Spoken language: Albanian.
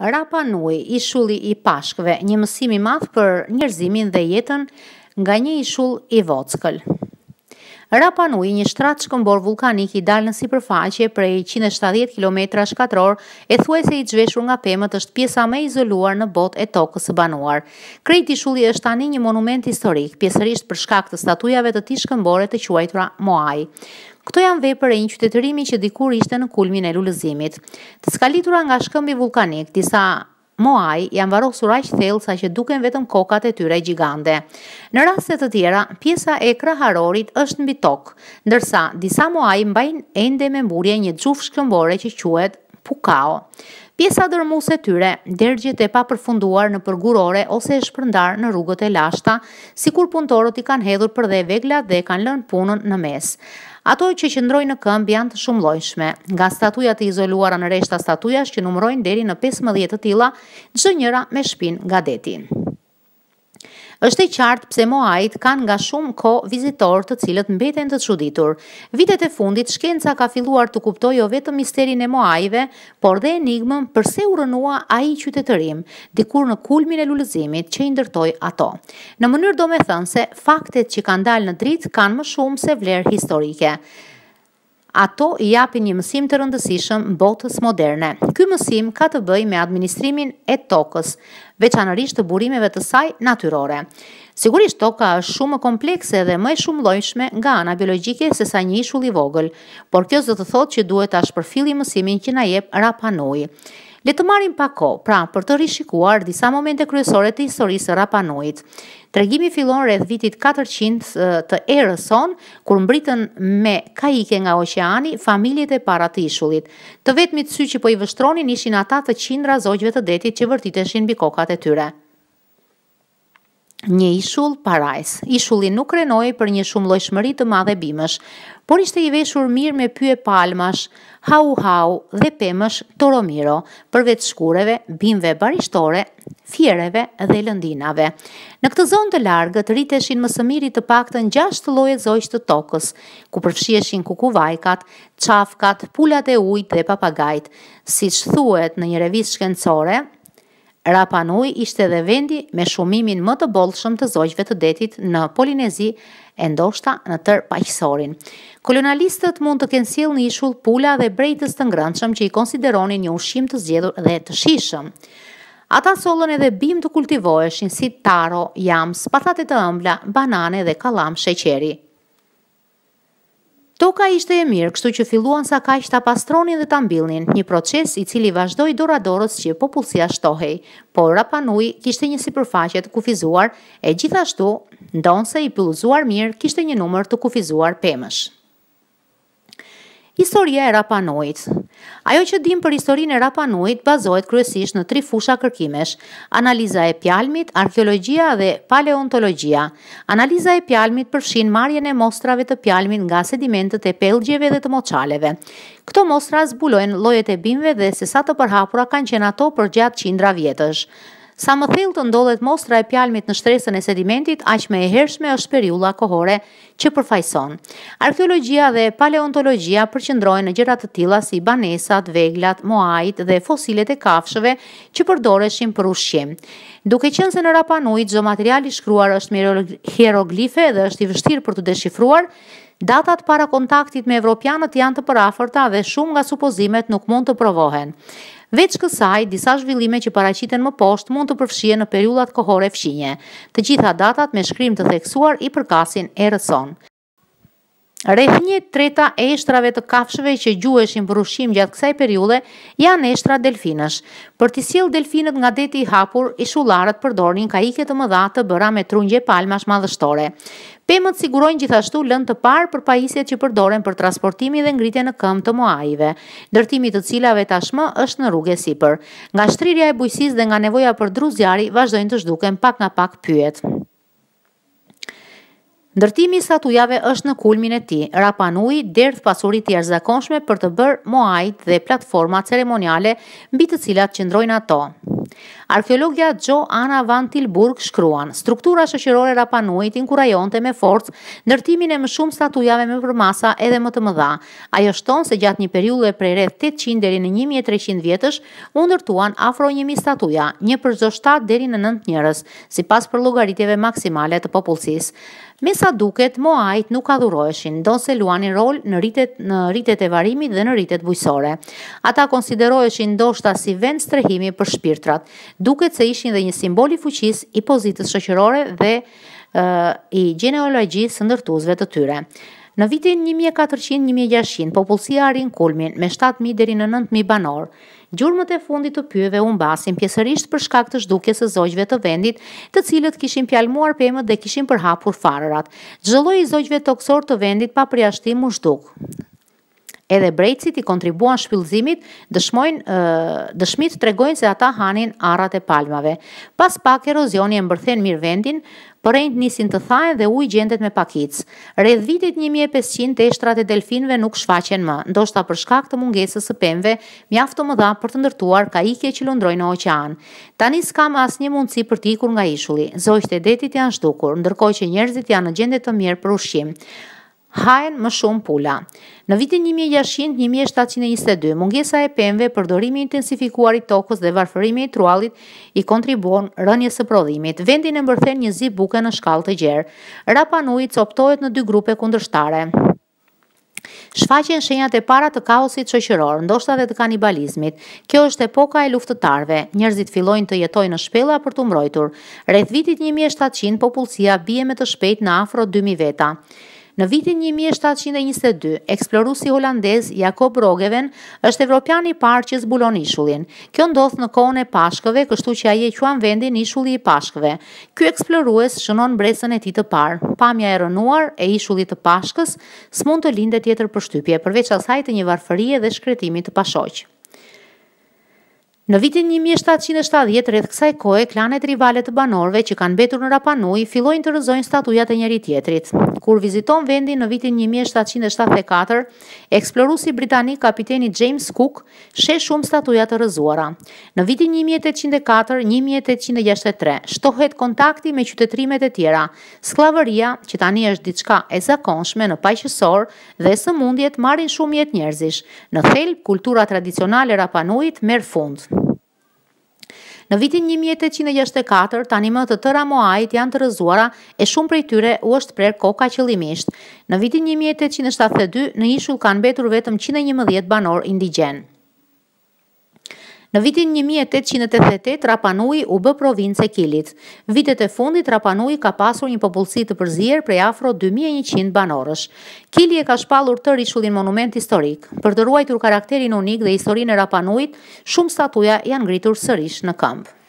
Rapa Nui, ishulli i pashkve, një mësimi madh për njerëzimin dhe jetën nga një ishull i vockël. Rapa Nui, një shtratë shkëmbor vulkanik i dalë në si përfaqje prej 170 km shkatror, e thuaj se i zhveshur nga pëmët është pjesa me izoluar në bot e tokës së banuar. Krejt i shulli është tani një monument historik, pjesërisht për shkak të statujave të ti shkëmbore të quajtura Moaj. Këto janë vepër e një qytetërimi që dikur ishte në kulmin e lulëzimit. Të skalitura nga shkëmbi vulkanik, disa Moai janë varosur aq thellë sa që duken vetëm kokat e tyre gjigande. Në raste të tjera, pjesa e kraharorit është mbi tokë, ndërsa disa moai mbajnë ende me mburje një xhufsh shkëmbore që quhet Pukao. Pjesa dërmuese e tyre dergjet e papërfunduar në përgurore ose e shpërndar në rrugët e lashta, sikur punëtorët i kanë hedhur për dhe vegla dhe kanë lënë punën në mes. Ato që qëndrojnë në këmb janë të shumëllojshme, nga statujat e izoluara në rreshta statujash që numërojnë deri në 15 të tilla, çdo njëra me shpinë nga detin. Është e qartë pse Moajit kanë nga shumë kohë vizitor të cilët mbeten të çuditur. Vitet e fundit shkenca ka filluar të kuptojë jo vetëm misterin e Moajve, por dhe enigmën pse u rënua ai qytetërim, dikur në kulmin e lulëzimit që i ndërtoi ato. Në mënyrë domethënëse, faktet që kanë dalë në dritë kanë më shumë se vlerë historike ato i japin një mësim të rëndësishëm botës moderne. Ky mësim ka të bëj me administrimin e tokës, veçanërisht të burimeve të saj natyrore. Sigurisht toka është shumë komplekse dhe më e shumë lojshme nga ana biologjike se sa një ishull i vogël, por kjo do të thotë që duhet ta shpërfillim mësimin që na jep Rapa Nui. Le të marrim pa kohë, pra për të rishikuar disa momente kryesore të historisë së Rapanuit. Tregimi fillon rreth vitit 400 të erës sonë, kur mbritën me kaike nga oqeani familjet e paratishullit. të ishullit. Të vetmit sy që po i vështronin ishin ata të qindra zogjve të detit që vërtiteshin mbi kokat e tyre. Një ishull parajs. Ishulli nuk renoi për një shumë llojshmëri të madhe bimësh, por ishte i veshur mirë me pyje palmash, hau hau dhe pemësh toromiro, përveç shkureve, bimëve barishtore, fjereve dhe lëndinave. Në këtë zonë të largët riteshin më së miri të paktën 6 lloje zogj të tokës, ku përfshiheshin kukuvajkat, çafkat, pulat e ujit dhe papagajt, siç thuhet në një revistë shkencore, Rapanui ishte dhe vendi me shumimin më të bolshëm të zojqve të detit në Polinezi e ndoshta në tërë paqësorin. Kolonalistët mund të kënë silë një pula dhe brejtës të ngrëndshëm që i konsideronin një ushim të zgjedhur dhe të shishëm. Ata solën edhe bim të kultivoheshin si taro, jams, patate të ëmbla, banane dhe kalam sheqeri, Toka ishte e mirë, kështu që filluan sa kaq ta pastronin dhe ta mbillnin, një proces i cili vazhdoi dora dorës që popullsia shtohej, por rapanuj kishte një sipërfaqe të kufizuar e gjithashtu ndonse i pyllëzuar mirë kishte një numër të kufizuar pemësh. Historia e Rapanuit. Ajo që dim për historinë e Rapanuit bazohet kryesisht në tri fusha kërkimesh: analiza e pjalmit, arkeologjia dhe paleontologjia. Analiza e pjalmit përfshin marrjen e mostrave të pjalmit nga sedimentet e pellgjeve dhe të moçaleve. Këto mostra zbulojnë llojet e bimëve dhe se sa të përhapura kanë qenë ato përgjatë qindra vjetësh. Sa më thellë të ndodhet mostra e pjalmit në shtresën e sedimentit, aq më e hershme është periudha kohore që përfaqëson. Arkeologjia dhe paleontologjia përqendrohen në gjëra të tilla si banesat, veglat, moajt dhe fosilet e kafshëve që përdoreshin për ushqim. Duke qenë se në Rapanui çdo material i shkruar është me hieroglife dhe është i vështirë për të deshifruar, Datat para kontaktit me evropianët janë të përafërta dhe shumë nga supozimet nuk mund të provohen. Veç kësaj, disa zhvillime që paraqiten më poshtë mund të përfshihen në periudhat kohore fshinje. Të gjitha datat me shkrim të theksuar i përkasin e rëson. Rreth një treta e eshtrave të kafshëve që gjuheshin për ushqim gjatë kësaj periudhe janë eshtra delfinësh. Për të sjellë delfinët nga deti i hapur, ishullarët përdornin kaike të mëdha të bëra me trungje palmash madhështore. Pemët sigurojnë gjithashtu lënë të parë për pajisjet që përdoren për transportimi dhe ngritje në këmë të moajive, ndërtimi të cilave tashmë është në rrugë sipër. Nga shtrirja e bujqësisë dhe nga nevoja për druzjari vazhdojnë të zhduken pak nga pak pyet. Ndërtimi i statujave është në kulmin e ti, rapanui derdh pasurit i jashtëzakonshme për të bërë moajt dhe platforma ceremoniale mbi të cilat qëndrojnë ato. Arkeologja Gjo Ana Van Tilburg shkruan, struktura shëshirore rapanuit inkurajonte me forcë nërtimin e më shumë statujave me përmasa edhe më të mëdha. Ajo shtonë se gjatë një periullë prej rreth 800 deri në 1300 vjetësh, u ndërtuan afro 1000 statuja, një përzo zdo 7 deri në 9 njërës, si pas për logaritjeve maksimale të popullësis. Me sa duket, Moajt nuk adhuroheshin, do se luanin rol në rritet, në e varimit dhe në rritet bujësore. Ata konsideroheshin do shta si vend strehimi për shpirtrat duket se ishin dhe një simbol i fuqisë i pozitës shoqërore dhe i genealogjisë së ndërtuesve të tyre. Në vitin 1400-1600, popullësia arrin kulmin me 7000 deri në 9000 banor. Gjurmët e fundit të pyjeve u mbasin pjesërisht për shkak të zhdukjes së zogjve të vendit, të cilët kishin pjalmuar pemët dhe kishin përhapur farërat. Çdo lloj i zogjve toksor të vendit pa përjashtim u zhduk edhe brejtësit i kontribuan shpilzimit, dëshmojnë, dëshmit të regojnë se ata hanin arat e palmave. Pas pak erozioni e mbërthen mirë vendin, për rejnë nisin të thajnë dhe uj gjendet me pakic. Redh vitit 1500 të eshtrat e delfinve nuk shfaqen më, ndoshta për shkak të mungesës së pemve, mjaftë të më dha për të ndërtuar ka ike që lundrojnë në oqean. Tanis kam as një mundësi për t'ikur nga ishulli, zojtë e detit janë shdukur, ndërkoj që njerëzit janë në gjendet të mirë për ushqim hajnë më shumë pula. Në vitin 1600-1722, mungesa e pemve përdorimi intensifikuarit tokës dhe varfërimi i trualit i kontribuon rënjës së prodhimit. Vendin e mbërthen një zi buke në shkallë të gjerë. Rapanui coptohet në dy grupe kundërshtare. Shfaqen shenjat e para të kaosit shoqëror, ndoshta edhe të kanibalizmit. Kjo është epoka e luftëtarve, Njerëzit fillojnë të jetojnë në shpella për të mbrojtur. Rreth vitit 1700 popullsia bie me të shpejtë në afro 2000 veta. Në vitin 1722, eksplorusi holandez Jakob Rogeven është evropiani parë që zbulon ishullin. Kjo ndodhë në kohën e pashkëve, kështu që aje e quan vendin ishulli i pashkëve. Kjo eksplorues shënon mbresën e ti të parë. Pamja e rënuar e ishullit të pashkës, s'mon të linde tjetër për shtypje, përveç asaj të një varfërie dhe shkretimit të pashoqë. Në vitin 1770, rreth kësaj kohe, klanet rivale të banorve që kanë betur në Rapanui fillojnë të rëzojnë statujat e njëri tjetrit. Kur viziton vendin në vitin 1774, eksplorusi britanik kapiteni James Cook she shumë statujat të rëzuara. Në vitin 1804-1863, shtohet kontakti me qytetrimet e tjera, sklavëria, që tani është diçka e zakonshme në pajqësor dhe së mundjet marin shumë jetë njerëzish. Në thelb, kultura tradicionale Rapanuit merë fundë. Në vitin 1864, tani më të tëra moajt janë të rëzuara e shumë prej tyre u është prerë koka qëllimisht. Në vitin 1872, në ishull kanë betur vetëm 111 banor indigenë. Në vitin 1888, Rapanui u bë provincë e Kilit. Vitet e fundit, Rapanui ka pasur një popullësi të përzier prej afro 2100 banorësh. Kili e ka shpalur të rishullin monument historik. Për të ruajtur karakterin unik dhe historin e Rapanuit, shumë statuja janë ngritur sërish në kampë.